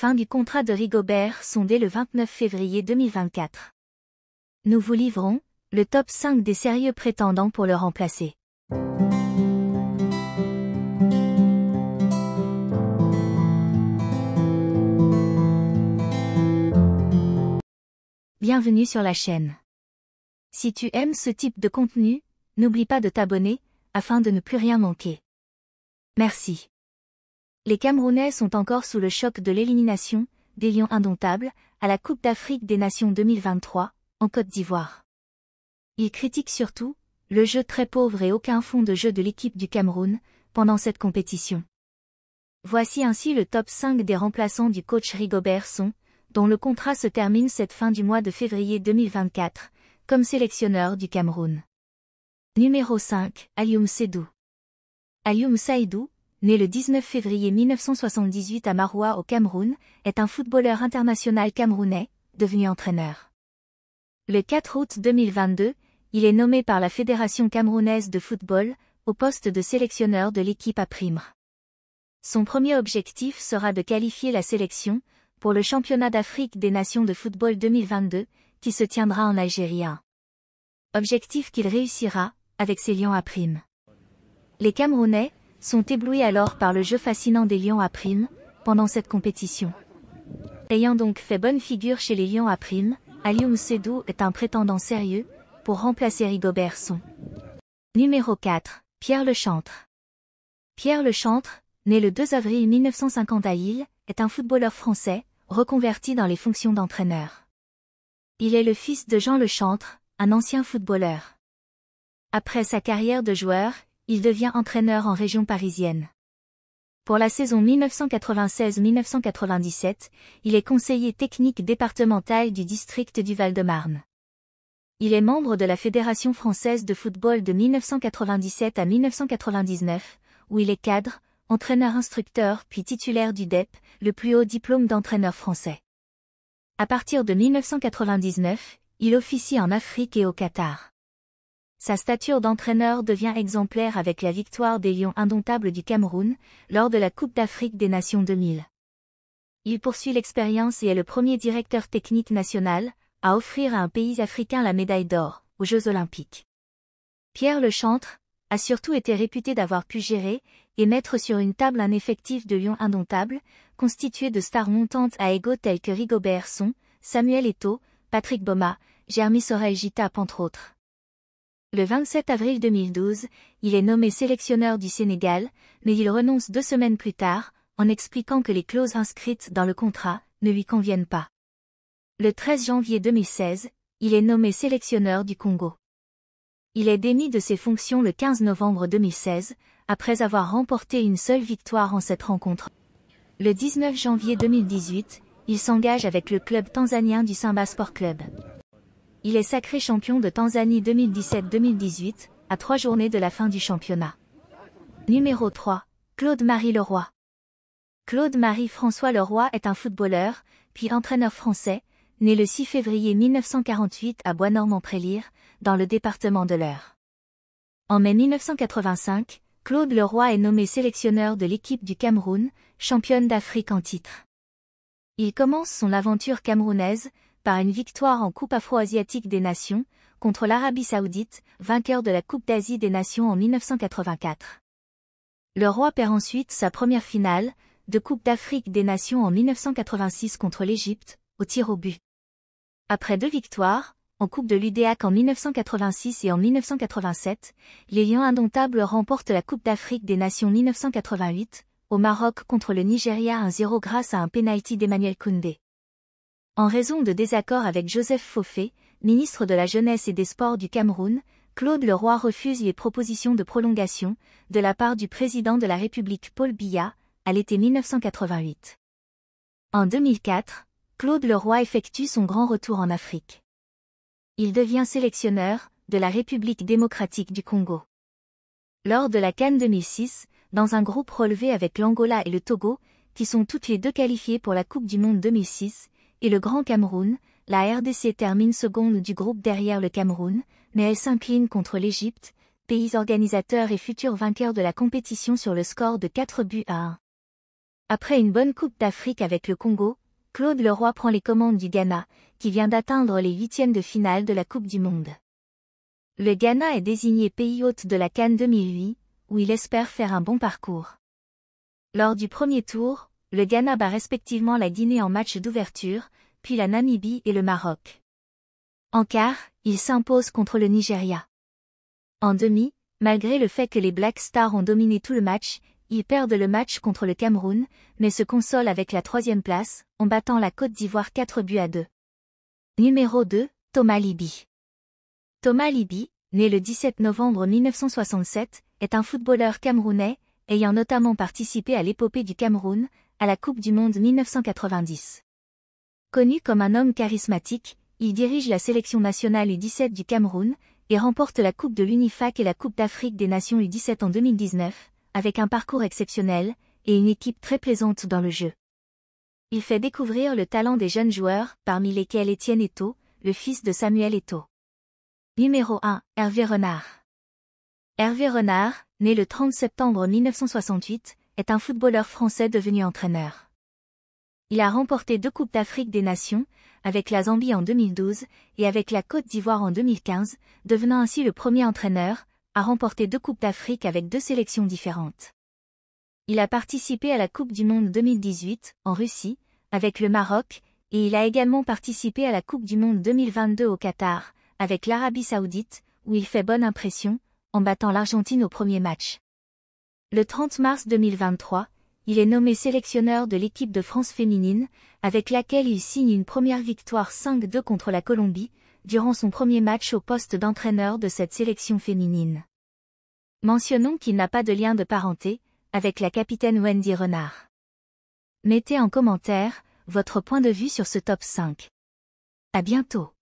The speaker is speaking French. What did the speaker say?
Fin du contrat de Rigobert sondé le 29 février 2024. Nous vous livrons le top 5 des sérieux prétendants pour le remplacer. Bienvenue sur la chaîne. Si tu aimes ce type de contenu, n'oublie pas de t'abonner, afin de ne plus rien manquer. Merci. Les Camerounais sont encore sous le choc de l'élimination des Lions indomptables à la Coupe d'Afrique des Nations 2023 en Côte d'Ivoire. Ils critiquent surtout le jeu très pauvre et aucun fond de jeu de l'équipe du Cameroun pendant cette compétition. Voici ainsi le top 5 des remplaçants du coach Rigobert Son, dont le contrat se termine cette fin du mois de février 2024, comme sélectionneur du Cameroun. Numéro 5, Alioum Sédou. Alioum Saïdou, né le 19 février 1978 à Maroua au Cameroun, est un footballeur international camerounais, devenu entraîneur. Le 4 août 2022, il est nommé par la Fédération camerounaise de football au poste de sélectionneur de l'équipe à prime. Son premier objectif sera de qualifier la sélection pour le championnat d'Afrique des nations de football 2022 qui se tiendra en Algérie. Objectif qu'il réussira avec ses lions à prime. Les Camerounais, sont éblouis alors par le jeu fascinant des Lions à prime pendant cette compétition. Ayant donc fait bonne figure chez les Lions à prime, Alium Sédou est un prétendant sérieux, pour remplacer Rigobertson. Numéro 4. Pierre Le Chantre. Pierre Le Chantre, né le 2 avril 1950 à Lille, est un footballeur français, reconverti dans les fonctions d'entraîneur. Il est le fils de Jean Le Chantre, un ancien footballeur. Après sa carrière de joueur, il devient entraîneur en région parisienne. Pour la saison 1996-1997, il est conseiller technique départemental du district du Val-de-Marne. Il est membre de la Fédération française de football de 1997 à 1999, où il est cadre, entraîneur-instructeur puis titulaire du DEP, le plus haut diplôme d'entraîneur français. À partir de 1999, il officie en Afrique et au Qatar. Sa stature d'entraîneur devient exemplaire avec la victoire des Lions indomptables du Cameroun lors de la Coupe d'Afrique des Nations 2000. Il poursuit l'expérience et est le premier directeur technique national à offrir à un pays africain la médaille d'or aux Jeux olympiques. Pierre Le Chantre a surtout été réputé d'avoir pu gérer et mettre sur une table un effectif de Lions indomptables constitué de stars montantes à égaux tels que Rigobert Son, Samuel Eto, Patrick Boma, Jeremy Sorel Gita entre autres. Le 27 avril 2012, il est nommé sélectionneur du Sénégal, mais il renonce deux semaines plus tard, en expliquant que les clauses inscrites dans le contrat ne lui conviennent pas. Le 13 janvier 2016, il est nommé sélectionneur du Congo. Il est démis de ses fonctions le 15 novembre 2016, après avoir remporté une seule victoire en cette rencontre. Le 19 janvier 2018, il s'engage avec le club tanzanien du Simba Sport Club. Il est sacré champion de Tanzanie 2017-2018, à trois journées de la fin du championnat. Numéro 3. Claude-Marie Leroy. Claude-Marie François Leroy est un footballeur, puis entraîneur français, né le 6 février 1948 à Bois-Normand-Prélire, dans le département de l'Eure. En mai 1985, Claude Leroy est nommé sélectionneur de l'équipe du Cameroun, championne d'Afrique en titre. Il commence son aventure camerounaise, par une victoire en Coupe afro-asiatique des Nations, contre l'Arabie saoudite, vainqueur de la Coupe d'Asie des Nations en 1984. Le roi perd ensuite sa première finale, de Coupe d'Afrique des Nations en 1986 contre l'Égypte, au tir au but. Après deux victoires, en Coupe de l'Udeac en 1986 et en 1987, les Lions indomptables remportent la Coupe d'Afrique des Nations 1988, au Maroc contre le Nigeria 1-0 grâce à un penalty d'Emmanuel Koundé. En raison de désaccords avec Joseph Fauffé, ministre de la Jeunesse et des Sports du Cameroun, Claude Leroy refuse les propositions de prolongation de la part du président de la République Paul Biya à l'été 1988. En 2004, Claude Leroy effectue son grand retour en Afrique. Il devient sélectionneur de la République démocratique du Congo. Lors de la Cannes 2006, dans un groupe relevé avec l'Angola et le Togo, qui sont toutes les deux qualifiées pour la Coupe du Monde 2006, et le Grand Cameroun, la RDC termine seconde du groupe derrière le Cameroun, mais elle s'incline contre l'Égypte, pays organisateur et futur vainqueur de la compétition sur le score de 4 buts à 1. Après une bonne Coupe d'Afrique avec le Congo, Claude Leroy prend les commandes du Ghana, qui vient d'atteindre les huitièmes de finale de la Coupe du Monde. Le Ghana est désigné pays hôte de la Cannes 2008, où il espère faire un bon parcours. Lors du premier tour, le Ghana bat respectivement la Guinée en match d'ouverture, puis la Namibie et le Maroc. En quart, il s'impose contre le Nigeria. En demi, malgré le fait que les Black Stars ont dominé tout le match, ils perdent le match contre le Cameroun, mais se consolent avec la troisième place, en battant la Côte d'Ivoire 4 buts à 2. Numéro 2, Thomas Liby. Thomas Liby, né le 17 novembre 1967, est un footballeur camerounais, ayant notamment participé à l'épopée du Cameroun, à la Coupe du Monde 1990. Connu comme un homme charismatique, il dirige la sélection nationale U17 du Cameroun et remporte la Coupe de l'Unifac et la Coupe d'Afrique des Nations U17 en 2019, avec un parcours exceptionnel et une équipe très plaisante dans le jeu. Il fait découvrir le talent des jeunes joueurs, parmi lesquels Étienne Eto, le fils de Samuel Eto. Numéro 1, Hervé Renard. Hervé Renard, né le 30 septembre 1968, est un footballeur français devenu entraîneur. Il a remporté deux Coupes d'Afrique des Nations, avec la Zambie en 2012 et avec la Côte d'Ivoire en 2015, devenant ainsi le premier entraîneur à remporter deux Coupes d'Afrique avec deux sélections différentes. Il a participé à la Coupe du Monde 2018, en Russie, avec le Maroc, et il a également participé à la Coupe du Monde 2022 au Qatar, avec l'Arabie Saoudite, où il fait bonne impression, en battant l'Argentine au premier match. Le 30 mars 2023, il est nommé sélectionneur de l'équipe de France féminine, avec laquelle il signe une première victoire 5-2 contre la Colombie, durant son premier match au poste d'entraîneur de cette sélection féminine. Mentionnons qu'il n'a pas de lien de parenté avec la capitaine Wendy Renard. Mettez en commentaire votre point de vue sur ce top 5. À bientôt.